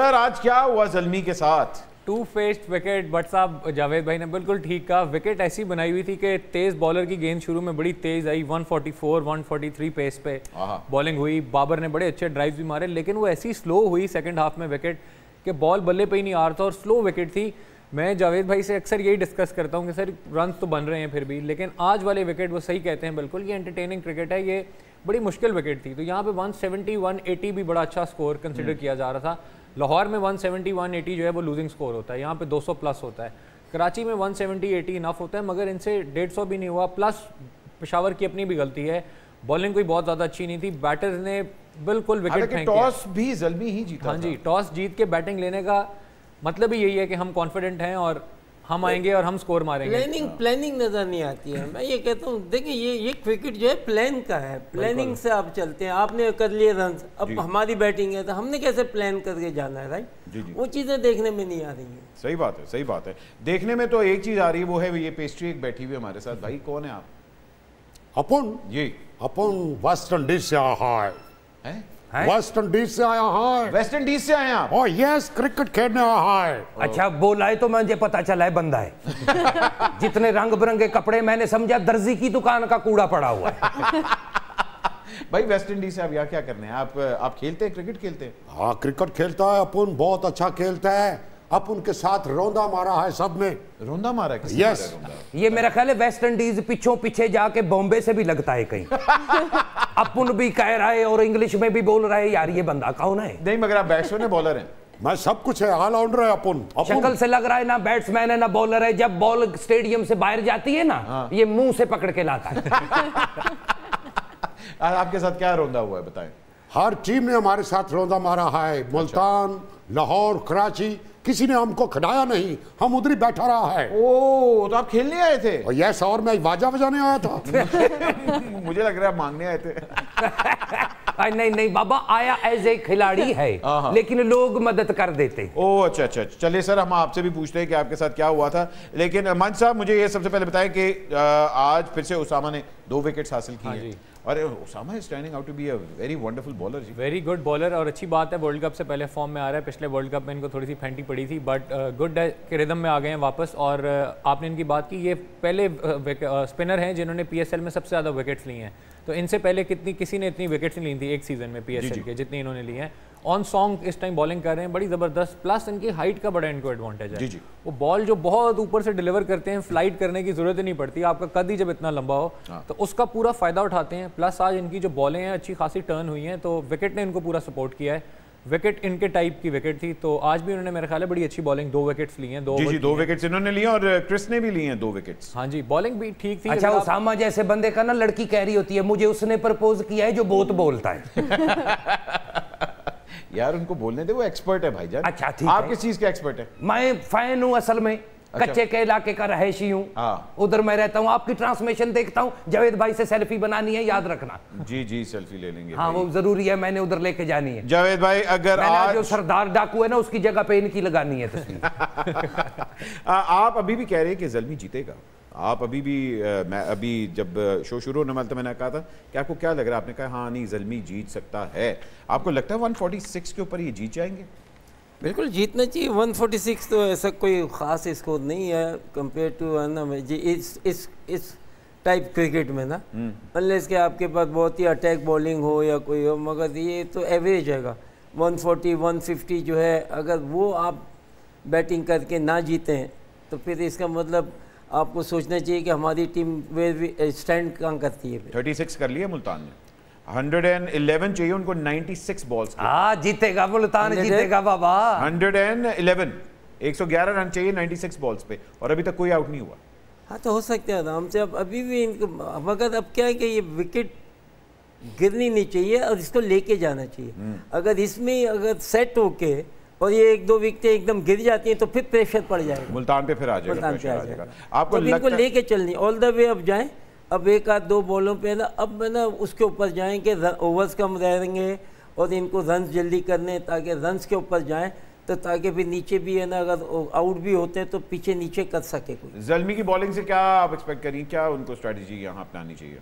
Sir आज क्या हुआ जलमी के साथ टू फेस्ड विकेट बट साहब जावेद भाई ने बिल्कुल ठीक कहा विकेट ऐसी बनाई हुई थी कि तेज़ बॉलर की गेंद शुरू में बड़ी तेज़ आई 144, 143 पेस पे बॉलिंग हुई बाबर ने बड़े अच्छे ड्राइव्स भी मारे लेकिन वो ऐसी स्लो हुई सेकंड हाफ में विकेट कि बॉल बल्ले पे ही नहीं आ रहा था और स्लो विकेट थी मैं जावेद भाई से अक्सर यही डिस्कस करता हूँ कि सर रन तो बन रहे हैं फिर भी लेकिन आज वाले विकेट वो सही कहते हैं बिल्कुल ये एंटरटेनिंग क्रिकेट है ये बड़ी मुश्किल विकेट थी तो यहाँ पे 170, 180 भी बड़ा अच्छा स्कोर हम्म। कंसिडर किया जा रहा था लाहौर में वन सेवेंटी जो है वो लूजिंग स्कोर होता है यहाँ पे 200 प्लस होता है कराची में 170 सेवेंटी इनफ होता है मगर इनसे 150 भी नहीं हुआ प्लस पेशावर की अपनी भी गलती है बॉलिंग कोई बहुत ज़्यादा अच्छी नहीं थी बैटर ने बिल्कुल विकेट टॉस भी जल्दी ही जीता हाँ जी टॉस जीत के बैटिंग लेने का मतलब ही यही है कि हम कॉन्फिडेंट हैं और हम तो आएंगे और हम स्कोर मारेंगे प्लानिंग प्लानिंग नज़र नहीं आती है मैं ये कहता हूँ देखिए ये ये क्रिकेट जो है प्लान का है प्लानिंग से आप चलते हैं आपने कर लिए रन अब हमारी बैटिंग है तो हमने कैसे प्लान करके जाना है राइट वो चीज़ें देखने में नहीं आ रही है सही बात है सही बात है देखने में तो एक चीज़ आ रही है वो है ये पेस्ट्री एक बैठी हुई हमारे साथ भाई कौन है आप अपन जी अपन वेस्ट इंडीज से आ वेस्ट इंडीज से आया हाँ वेस्ट इंडीज से आया और यस क्रिकेट खेलने आया है अच्छा बोला है तो मुझे पता चला है बंदा है जितने रंग बिरंगे कपड़े मैंने समझा दर्जी की दुकान का कूड़ा पड़ा हुआ है भाई वेस्ट इंडीज से आप यहाँ क्या करने हैं आप आप खेलते हैं क्रिकेट खेलते हैं हाँ क्रिकेट खेलता है अपन बहुत अच्छा खेलता है अब उनके साथ रोंदा मारा है सब ने रोंदा मारा है यस ये मेरा ख्याल है वेस्ट इंडीज पिछों पीछे जाके बॉम्बे से भी लगता है कहीं अपन भी कह रहा है और इंग्लिश में भी बोल रहा है यार ये बंदा कौन है नहीं मगर आप बैट्समैन है बॉलर है मैं सब कुछ है ऑलराउंडर है अपन शक्ल से लग रहा है ना बैट्समैन है ना बॉलर है जब बॉल स्टेडियम से बाहर जाती है ना हाँ। ये मुंह से पकड़ के लाता है आपके साथ क्या रोंदा हुआ है बताएं हर टीम ने हमारे साथ रोंदा मारा है मुल्तान अच्छा। लाहौर कराची किसी ने हमको खिलाया नहीं हम उधर ही बैठा रहा है ओ तो आप खेलने आए थे और यस और मैं बाजा बजाने आया था मुझे लग रहा है मांगने आए थे नहीं नहीं बाबा आया एज ए खिलाड़ी है हाँ, हाँ। लेकिन लोग मदद कर देते ओ अच्छा, अच्छा अच्छा चलिए सर हम आपसे भी पूछते हैं कि आपके साथ क्या हुआ था लेकिन मंच साहब मुझे ये सबसे पहले बताएं कि आज फिर से उसामा ने दो विकेट्स हासिल किए हैं हाँ और Usama standing out to be a very wonderful bowler जी वेरी गुड बॉलर और अच्छी बात है वर्ल्ड कप से पहले फॉर्म में आ रहा है पिछले वर्ल्ड कप में इनको थोड़ी सी फेंटी पड़ी थी बट गुड uh, uh, के रिदम में आ गए हैं वापस और uh, आपने इनकी बात की ये पहले स्पिनर हैं जिन्होंने पीएसएल में सबसे ज़्यादा विकेट्स ली हैं तो इनसे पहले कितनी किसी ने इतनी विकेट्स नहीं ली थी एक सीज़न में पी के जितनी इन्होंने ली हैं ऑन सॉन्ग इस टाइम बॉलिंग कर रहे हैं बड़ी ज़बरदस्त प्लस इनकी हाइट का बड़ा इनको एडवांटेज है जी जी वो बॉल जो बहुत ऊपर से डिलीवर करते हैं फ्लाइट करने की जरूरत ही नहीं पड़ती आपका कद ही जब इतना लंबा हो हाँ। तो उसका पूरा फ़ायदा उठाते हैं प्लस आज इनकी जो बॉलें हैं अच्छी खासी टर्न हुई हैं तो विकेट ने इनको पूरा सपोर्ट किया है विकेट इनके टाइप की विकेट थी तो आज भी उन्होंने मेरे ख्याल है बड़ी अच्छी बॉलिंग दो विकेट्स ली हैं दो जी जी दो विकेट्स इन्होंने लिए और क्रिस ने भी लिए हैं दो विकेट्स हाँ जी बॉलिंग भी ठीक थी अच्छा उसामा जैसे बंदे का ना लड़की कह रही होती है मुझे उसने प्रपोज किया है जो बहुत बोलता है यार उनको बोलने दे वो एक्सपर्ट है भाई जान अच्छा आप किस चीज के एक्सपर्ट है मैं फैन हूँ असल में अच्छा। कच्चे के इलाके का रहेशी हूँ हाँ। उधर मैं रहता हूँ आपकी ट्रांसमिशन देखता हूँ जावेद भाई से सेल्फी बनानी है याद रखना जी जी सेल्फी ले लेंगे हाँ वो जरूरी है मैंने उधर लेके जानी है जावेद भाई अगर आज... जो सरदार डाकू है ना उसकी जगह पे इनकी लगानी है तस्वीर आप अभी भी कह रहे हैं कि जलमी जीतेगा आप अभी भी आ, मैं अभी जब शो शुरू होने वाला तो मैंने कहा था कि आपको क्या लग रहा है आपने कहा हाँ नहीं जलमी जीत सकता है आपको लगता है 146 के ऊपर ये जीत जाएंगे बिल्कुल जीतना चाहिए 146 तो ऐसा कोई ख़ास स्कोर नहीं है कंपेयर टू ना जी इस इस इस टाइप क्रिकेट में ना पहले हम्म। के आपके पास बहुत ही अटैक बॉलिंग हो या कोई हो मगर ये तो एवरेज हैगा 140 150 जो है अगर वो आप बैटिंग करके ना जीते हैं तो फिर इसका मतलब आपको सोचना चाहिए कि हमारी टीम वे स्टैंड कहाँ करती है थर्टी सिक्स कर लिया मुल्तान ने 111 चाहिए उनको 96 बॉल्स आ जीतेगा बुल्तान जीतेगा बाबा 111 111 रन चाहिए 96 बॉल्स पे और अभी तक कोई आउट नहीं हुआ हाँ तो हो सकते हैं आराम से अब अभी भी इनको मगर अब क्या है कि ये विकेट गिरनी नहीं चाहिए और इसको लेके जाना चाहिए हम्म। अगर इसमें अगर सेट होके और ये एक दो विकेटें एकदम गिर जाती हैं तो फिर प्रेशर पड़ जाएगा मुल्तान पे फिर आ जाएगा मुल्तान पे आ जाएगा आपको तो लेके चलनी ऑल द वे अब जाएं अब एक आध दो बॉलों पे ना अब मैं ना उसके ऊपर जाएंगे कि ओवर्स कम रहेंगे और इनको रन जल्दी करने ताकि रनस के ऊपर जाएँ तो ताकि भी नीचे भी है ना अगर आउट भी होते हैं तो पीछे नीचे कर सके कोई जलमी की बॉलिंग से क्या आप एक्सपेक्ट करिए क्या उनको स्ट्रैटेजी यहाँ अपनानी चाहिए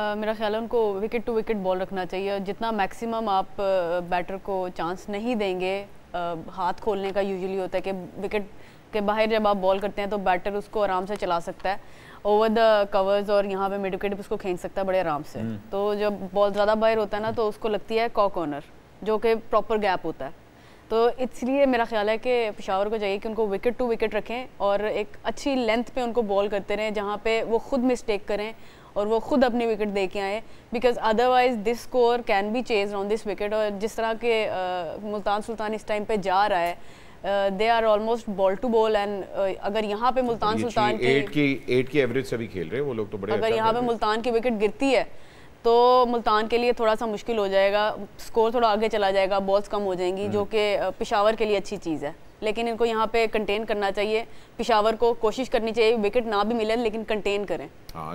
Uh, मेरा ख्याल है उनको विकेट टू विकेट बॉल रखना चाहिए जितना मैक्सिमम आप बैटर को चांस नहीं देंगे हाथ खोलने का यूजुअली होता है कि विकेट के बाहर जब आप बॉल करते हैं तो बैटर उसको आराम से चला सकता है ओवर द कवर्स और यहाँ पे मिड विकेट उसको खींच सकता है बड़े आराम से हम्म। तो जब बॉल ज़्यादा बाहर होता है ना तो उसको लगती है कॉक ऑनर जो कि प्रॉपर गैप होता है तो इसलिए मेरा ख्याल है कि पिशावर को चाहिए कि उनको विकेट टू विकेट रखें और एक अच्छी लेंथ पे उनको बॉल करते रहें जहाँ पे वो खुद मिस्टेक करें और वो खुद अपनी विकेट दे के आए because otherwise this score can be chase on this wicket और जिस तरह के मुल्तान सुल्तान इस टाइम पे जा रहा है they are almost ball to ball and अगर यहाँ पे मुल्तान सुल्तान एट की एट की एवरेज से भी खेल रहे हैं वो लोग तो बड़े अगर अच्छा यहाँ पे मुल्तान की विकेट गिरती है तो मुल्तान के लिए थोड़ा सा मुश्किल हो जाएगा स्कोर थोड़ा आगे चला जाएगा बॉल्स कम हो जाएंगी जो हम्म। कि uh, पिशावर के लिए अच्छी चीज़ है लेकिन इनको यहाँ पे कंटेन करना चाहिए पिशावर को कोशिश करनी चाहिए विकेट ना भी मिले लेकिन कंटेन करें हाँ,